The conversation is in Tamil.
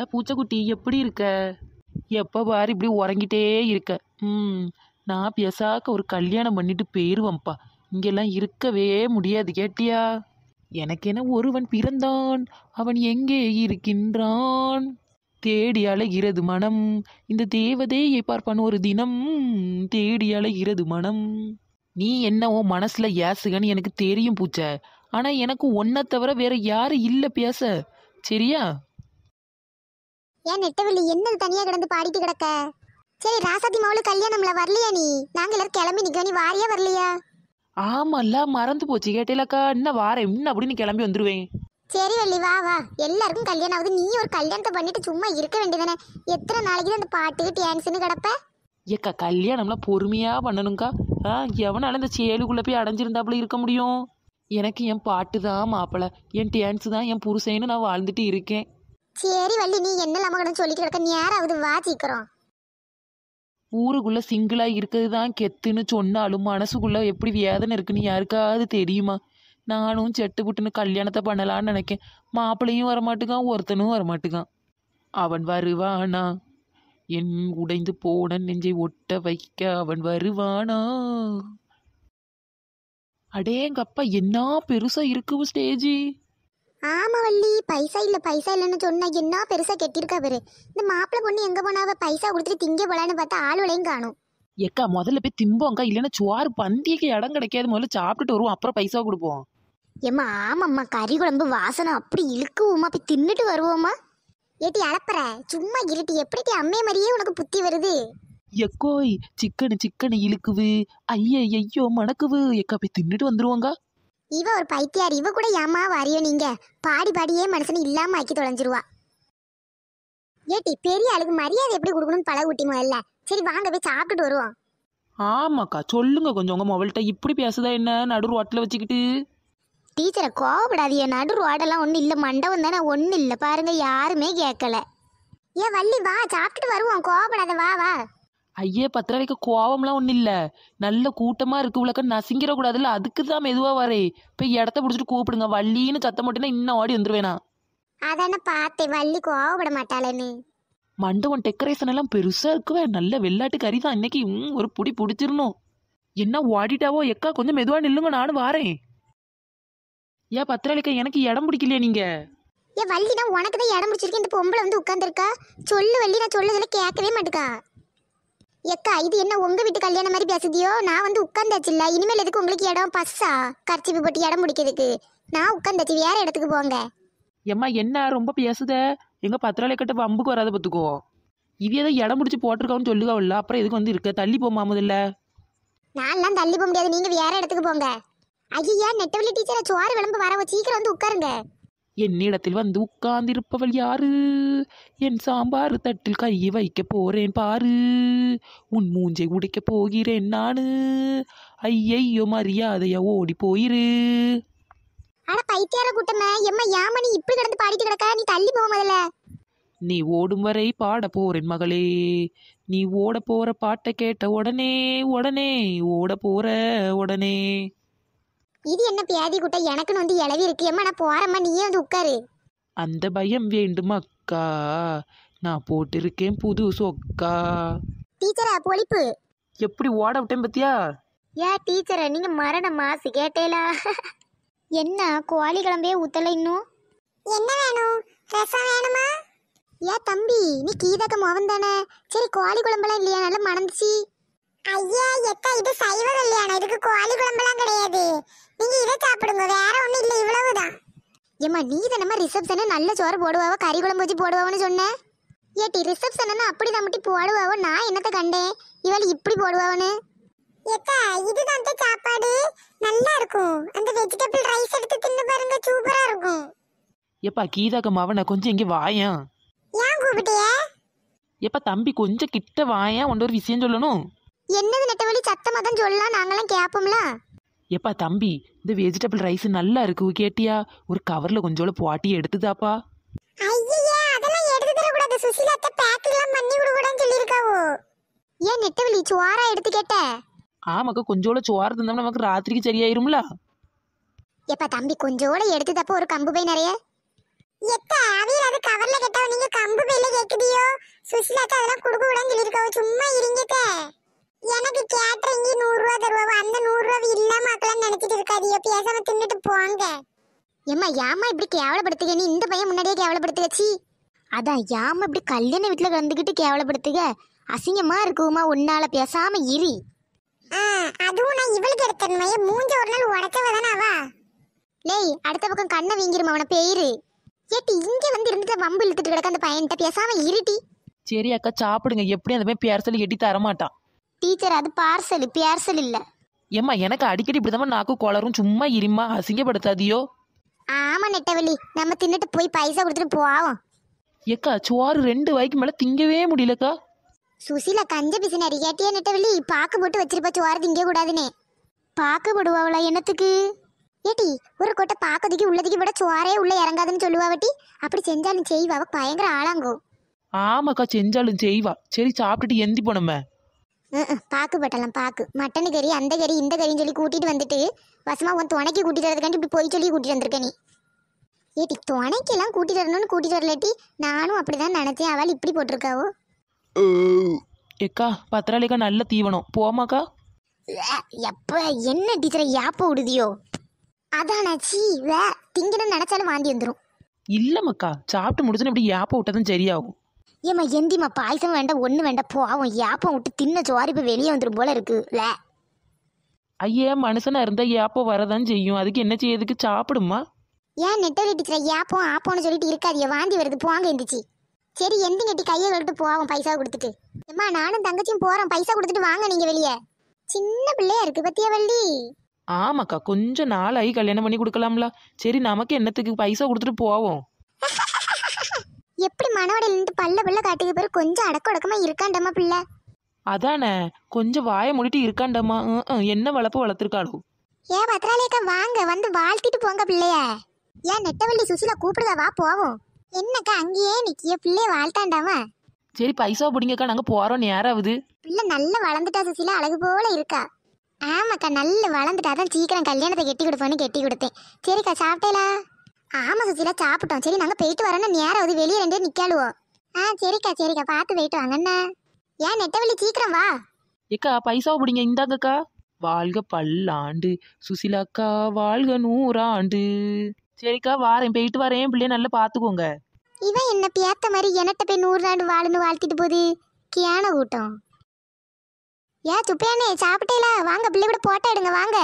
ஏன் குட்டி எப்படி இருக்க எப்போ பார் இப்படி உறங்கிட்டே இருக்க ம் நான் பேசாக்க ஒரு கல்யாணம் பண்ணிட்டு போயிடுவேன்ப்பா இங்கெல்லாம் இருக்கவே முடியாது கேட்டியா எனக்கென ஒருவன் பிறந்தான் அவன் எங்கே இருக்கின்றான் தேடி அழகிறது மனம் இந்த தேவதையை பார்ப்பான் ஒரு தினம் தேடி அழகிறது மனம் நீ என்னவோ மனசில் ஏசுகன்னு எனக்கு தெரியும் பூச்ச ஆனால் எனக்கு ஒன்றை தவிர வேற யாரும் இல்லை பேச சரியா ஏன் நெட்டவெளி என்ன தனியா கிடந்து பாடிட்டு கிடக்க சரி ராசாத்தி மாவுல கல்யாணம்ல வரலையா நீ நாங்க எல்லாரும் கிளம்பி நிக்க நீ வாரியா வரலையா ஆமால்ல மறந்து போச்சு கேட்டேலக்கா இன்னும் வாரேன் இன்னும் அப்படின்னு கிளம்பி வந்துருவேன் சரி வள்ளி வா வா எல்லாருக்கும் கல்யாணம் ஆகுது நீ ஒரு கல்யாணத்தை பண்ணிட்டு சும்மா இருக்க வேண்டியதானே எத்தனை நாளைக்கு அந்த பாட்டு டான்ஸ்னு கிடப்ப ஏக்கா கல்யாணம்லாம் பொறுமையா பண்ணணுங்க்கா ஆ எவனால இந்த சேலுக்குள்ள போய் அடைஞ்சிருந்தாப்புல இருக்க முடியும் எனக்கு என் பாட்டு தான் மாப்பிள என் டான்ஸ் தான் என் புருஷன்னு நான் வாழ்ந்துட்டு இருக்கேன் சரி வள்ளி நீ என்ன இல்லாம சொல்லிட்டு கிடக்க நேராவது வா சீக்கிரம் ஊருக்குள்ள சிங்கிளா இருக்கிறது தான் கெத்துன்னு சொன்னாலும் மனசுக்குள்ள எப்படி வேதனை இருக்குன்னு யாருக்காவது தெரியுமா நானும் செட்டு புட்டுன்னு கல்யாணத்தை பண்ணலான்னு நினைக்கேன் மாப்பிள்ளையும் வரமாட்டுக்கான் ஒருத்தனும் வரமாட்டுக்கான் அவன் வருவானா என் உடைந்து போன நெஞ்சை ஒட்ட வைக்க அவன் வருவானா அடேங்கப்பா என்ன பெருசா இருக்கு ஸ்டேஜி ஆமா வள்ளி பைசா இல்ல பைசா இல்லைன்னு சொன்னா என்ன பெருசா கெட்டிருக்கா பெரு இந்த மாப்பிள்ள பொண்ணு எங்க போனாவ பைசா கொடுத்துட்டு திங்க போலான்னு பார்த்தா விளையும் காணும் ஏக்கா முதல்ல போய் திம்போங்கா இல்லைன்னா சுவாறு பந்தியக்கு இடம் கிடைக்காது முதல்ல சாப்பிட்டுட்டு வருவோம் அப்புறம் பைசா கொடுப்போம் ஏம்மா ஆமாம்மா கறி குழம்பு வாசனை அப்படி இழுக்குவோம்மா போய் தின்னுட்டு வருவோம்மா ஏட்டி அளப்பற சும்மா இருட்டி எப்படி அம்மே மாதிரியே உனக்கு புத்தி வருது எக்கோய் சிக்கனு சிக்கனு இழுக்குவு ஐய ஐயோ மணக்குவு எக்கா போய் தின்னுட்டு வந்துருவோங்க இவ ஒரு பைத்தியார் இவ கூட ஏமா வாரியோ நீங்க பாடி பாடியே மனுஷனை இல்லாம ஆக்கி தொலைஞ்சிருவா ஏட்டி பெரிய ஆளுக்கு மரியாதை எப்படி கொடுக்கணும்னு பழ ஊட்டிமோ இல்ல சரி வாங்க போய் சாப்பிட்டுட்டு வருவோம் ஆமாக்கா சொல்லுங்க கொஞ்சம் உங்க மொபைல்கிட்ட இப்படி பேசுதா என்ன நடு ரோட்டில் வச்சுக்கிட்டு டீச்சரை என் நடு ரோடெல்லாம் ஒன்றும் இல்லை மண்டபம் தானே ஒன்றும் இல்லை பாருங்க யாருமே கேட்கல ஏன் வள்ளி வா சாப்பிட்டுட்டு வருவோம் கோவப்படாத வா வா ஐயே பத்திரவைக்கு கோபம்லாம் ஒன்றும் இல்லை நல்ல கூட்டமாக இருக்கு உலக நசிங்கிடக்கூடாதுல்ல அதுக்கு தான் மெதுவாக வரே போய் இடத்த பிடிச்சிட்டு கூப்பிடுங்க வள்ளின்னு சத்தம் போட்டுனா இன்னும் ஓடி வந்துருவேனா அதான பார்த்தேன் வள்ளி கோவப்பட மாட்டாளேன்னு மண்டபம் டெக்கரேஷன் எல்லாம் பெருசாக இருக்குவே நல்ல வெள்ளாட்டு கறி தான் இன்னைக்கு ஒரு புடி பிடிச்சிடணும் என்ன ஓடிட்டாவோ எக்கா கொஞ்சம் மெதுவாக நில்லுங்க நானும் வாரேன் ஏன் பத்திரலிக்கா எனக்கு இடம் பிடிக்கலையா நீங்கள் ஏன் வள்ளி நான் உனக்கு தான் இடம் பிடிச்சிருக்கேன் இந்த பொம்பளை வந்து உட்காந்துருக்கா சொல்லு வள்ளி நான் சொல்லதில் கேட்கவே மாட்டேக்கா எக்கா இது என்ன உங்க வீட்டு கல்யாணம் மாதிரி பேசுதியோ நான் வந்து இல்ல இனிமேல் எதுக்கு உங்களுக்கு இடம் பஸ்ஸா கர்ச்சிப்பு போட்டு இடம் முடிக்கிறதுக்கு நான் உட்காந்தாச்சு வேற இடத்துக்கு போங்க எம்மா என்ன ரொம்ப பேசுத எங்க பத்திராளி கட்ட வம்புக்கு வராத பத்துக்கோ இது ஏதோ இடம் முடிச்சு போட்டிருக்கோன்னு சொல்லுகாவில்ல அப்புறம் எதுக்கு வந்து இருக்க தள்ளி போமா முதல்ல நான்லாம் தள்ளி போக முடியாது நீங்க வேற இடத்துக்கு போங்க ஐயா நெட்டவெளி டீச்சரை சோறு விளம்பு வர சீக்கிரம் வந்து உட்காருங்க என்னிடத்தில் வந்து இருப்பவள் யாரு என் சாம்பார் தட்டில் கையை வைக்க போறேன் பாரு உன் மூஞ்சை உடைக்க போகிறேன் நானு ஐயையோ மரியாதைய ஓடி போயிரு நீ தள்ளி நீ ஓடும் வரை பாட போறேன் மகளே நீ ஓட போற பாட்டை கேட்ட உடனே உடனே ஓட போற உடனே இது என்ன பியாதி குட்டை எனக்குன்னு வந்து இளவி இருக்கு எம்மா நான் போறேம்மா நீயே வந்து உட்காரு அந்த பயம் வேண்டுமா சொக்கா நான் போட்டிருக்கேன் புது சொக்கா டீச்சரா பொழிப்பு எப்படி ஓட விட்டேன் பத்தியா ஏ டீச்சர் நீங்க மரண மாசு கேட்டேலா என்ன கோழி கிளம்பே ஊத்தல இன்னும் என்ன வேணும் ரசம் வேணுமா ஏ தம்பி நீ கீதக்க முகம் தானே சரி கோழி குழம்புலாம் இல்லையா நல்லா மணந்துச்சு ஐயா எக்க இது சைவ கல்யாணம் இதுக்கு கோழி குழம்புலாம் கிடையாது நீங்க இதை சாப்பிடுங்க வேற ஒன்றும் இல்லை இவ்வளவுதான் ஏம்மா நீ தானம்மா ரிசப்ஷனு நல்ல சோறு போடுவாவோ கறி குழம்பு வச்சு போடுவாவோன்னு சொன்னேன் ஏட்டி ரிசப்ஷன் அப்படி தான் முட்டி போடுவாவோ நான் என்னத்த கண்டேன் இவள் இப்படி போடுவாவோன்னு ஏக்கா இதுதான் சாப்பாடு நல்லா இருக்கும் அந்த வெஜிடபிள் ரைஸ் எடுத்து தின்னு பாருங்க சூப்பரா இருக்கும் ஏப்பா கீதாக்கு அவனை கொஞ்சம் இங்கே வாயா ஏன் கூப்பிட்டியே ஏப்பா தம்பி கொஞ்சம் கிட்ட வாயா உன்ட ஒரு விஷயம் சொல்லணும் என்னது நெட்டவழி சத்தமாக தான் சொல்லலாம் நாங்களாம் கேட்போம்ல எப்பா தம்பி இந்த வெஜிடபிள் ரைஸ் நல்லா இருக்கு கேட்டியா ஒரு கவர்ல கொஞ்சோட போட்டி எடுத்துதாப்பா ஐயா அதெல்லாம் எடுத்து தர கூடாது சுசிலா அத்தை பேக்கெல்லாம் பண்ணி விட கூடாதுன்னு சொல்லிருக்காவோ ஏன் நெட்டவலி சுவாரா எடுத்து கேட்ட ஆமாக்கா கொஞ்சோட சுவார் தந்தோம்னா நமக்கு ராத்திரிக்கு சரியாயிரும்ல எப்பா தம்பி கொஞ்சோட எடுத்து தப்ப ஒரு கம்பு பை நிறைய எத்த அவியல் அது கவர்ல கேட்டா நீங்க கம்பு பையில கேக்குதியோ சுசிலா அதெல்லாம் குடுக்க கூடாதுன்னு சொல்லிருக்காவோ சும்மா இருங்கத்தே எனக்கு கேட்டரிங்க நூறு ரூபா தருவாவோ அந்த நூறு ரூபா இல்லாம ஆக்கலாம் நினைச்சிட்டு இருக்காதியோ பேசாம தின்னுட்டு போங்க ஏம்மா யாமா இப்படி கேவலப்படுத்துக நீ இந்த பையன் முன்னாடியே கேவலப்படுத்துகச்சி அதான் ஏமா இப்படி கல்யாண வீட்டில் கலந்துக்கிட்டு கேவலப்படுத்துக அசிங்கமா இருக்குமா உன்னால பேசாம இரு அதுவும் நான் இவளுக்கு எடுத்தன்மையே மூஞ்ச ஒரு நாள் உடச்சவ தானாவா லேய் அடுத்த பக்கம் கண்ணை வீங்கிரும் அவனை பேரு ஏட்டி இங்க வந்து இருந்துட்டு வம்பு இழுத்துட்டு கிடக்க அந்த பையன்கிட்ட பேசாம இருட்டி சரி அக்கா சாப்பிடுங்க எப்படி அந்த பையன் பேர சொல்லி எட்டி தரமாட்டான் டீச்சர் அது பார்சல் பேர்சல் இல்ல ஏம்மா எனக்கு அடிக்கடி இப்படிதாம்மா நாக்கு கோளரும் சும்மா இருமா அசிங்கப்படுத்தாதியோ ஆமா நெட்டவெளி நம்ம தின்னுட்டு போய் பைசா கொடுத்துட்டு போவோம் ஏக்கா சோறு ரெண்டு வாய்க்கு மேல திங்கவே முடியலக்கா சுசிலா கஞ்ச பிசினாரி கேட்டியா நெட்டவெளி பாக்கு போட்டு வச்சிருப்பா சோறு திங்க கூடாதுனே பாக்கு போடுவாவள என்னத்துக்கு ஏட்டி ஒரு கொட்டை பாக்கதுக்கு உள்ளதுக்கு விட சோறே உள்ள இறங்காதுன்னு சொல்லுவாவட்டி அப்படி செஞ்சாலும் செய்வா பயங்கர ஆளாங்கோ ஆமாக்கா செஞ்சாலும் செய்வா சரி சாப்பிட்டுட்டு எந்தி போனோமே பாக்கு பட்டலாம் பாக்கு மட்டன் கறி அந்த கறி இந்த கறின்னு சொல்லி கூட்டிட்டு வந்துட்டு வசமா உன் துணைக்கு கூட்டிட்டு வரதுக்காண்டி இப்படி போய் சொல்லி கூட்டிட்டு வந்திருக்க நீ ஏட்டி துணைக்கெல்லாம் கூட்டிட்டு வரணும்னு கூட்டிட்டு வரலட்டி நானும் அப்படிதான் நினைச்சேன் அவள் இப்படி போட்டிருக்காவோ ஏக்கா பத்திராளிக்கா நல்ல தீவனம் போமாக்கா எப்ப என்ன டீச்சரை யாப்ப விடுதியோ அதானாச்சி வே திங்கன்னு நினைச்சாலும் வாந்தி வந்துடும் இல்லைம்மாக்கா சாப்பிட்டு முடிச்சுன்னு இப்படி யாப்ப விட்டதும் சரியாகும் ஏம்மா எந்திமா பாயசம் வேண்டாம் ஒன்று வேண்டாம் போவோம் ஏப்பம் விட்டு தின்ன சோறு இப்போ வெளியே வந்துடும் போல இருக்குல்ல ஐயா மனுஷனா இருந்தா ஏப்பம் வரதான் செய்யும் அதுக்கு என்ன செய்யறதுக்கு சாப்பிடுமா ஏன் நெட்டை டீச்சர் ஏப்பம் ஆப்போன்னு சொல்லிட்டு ஏன் வாந்தி வருது போங்க எந்திச்சு சரி எந்தி நெட்டி கையை கழுட்டு போவோம் பைசா கொடுத்துட்டு ஏம்மா நானும் தங்கச்சியும் போகிறேன் பைசா கொடுத்துட்டு வாங்க நீங்கள் வெளியே சின்ன பிள்ளையா இருக்கு பத்தியா வள்ளி ஆமாக்கா கொஞ்சம் நாளாகி கல்யாணம் பண்ணி கொடுக்கலாம்ல சரி நமக்கு என்னத்துக்கு பைசா கொடுத்துட்டு போவோம் எப்படி மனவட நின்று பல்ல பிள்ளை காட்டிக்கு பேர் கொஞ்சம் அடக்க உடக்கமா இருக்காண்டம்மா பிள்ளை அதானே கொஞ்சம் வாய மூடிட்டு இருக்காண்டம்மா என்ன வளர்ப்பு வளர்த்துருக்காளோ ஏ பத்ராலேக்கா வாங்க வந்து வாழ்த்திட்டு போங்க பிள்ளைய ஏன் நெட்டவள்ளி சுசிலா கூப்பிடுதா வா போவோம் என்னக்கா அங்கேயே நிக்கிய பிள்ளைய வாழ்த்தாண்டாமா சரி பைசா பிடிங்கக்கா நாங்க போறோம் நேராவது பிள்ளை நல்லா வளர்ந்துட்டா சுசிலா அழகு போல இருக்கா ஆமாக்கா நல்லா வளர்ந்துட்டா தான் சீக்கிரம் கல்யாணத்தை கெட்டி கொடுப்போன்னு கெட்டி கொடுத்தேன் சரிக்கா சாப்பிட்டேலா ஆமா சுசிலா சாப்பிட்டோம் சரி நாங்க போயிட்டு வரோன்னு நேரம் அது வெளியே ரெண்டு நிக்காளுவோம் ஆ சரிக்கா சரிக்கா பார்த்து போயிட்டு என்ன ஏன் நெட்டவள்ளி சீக்கிரம் வா ஏக்கா பைசா பிடிங்க இந்தாங்கக்கா வாழ்க பல்லாண்டு சுசிலாக்கா வாழ்க நூறாண்டு சரிக்கா வாரேன் போயிட்டு வரேன் பிள்ளைய நல்லா பார்த்துக்கோங்க இவன் என்ன பேத்த மாதிரி என்னட்ட போய் நூறு ஆண்டு வாழ்ன்னு வாழ்த்திட்டு போகுது கியான கூட்டம் ஏன் சுப்பையானே சாப்பிட்டேல வாங்க பிள்ளை கூட போட்டா எடுங்க வாங்க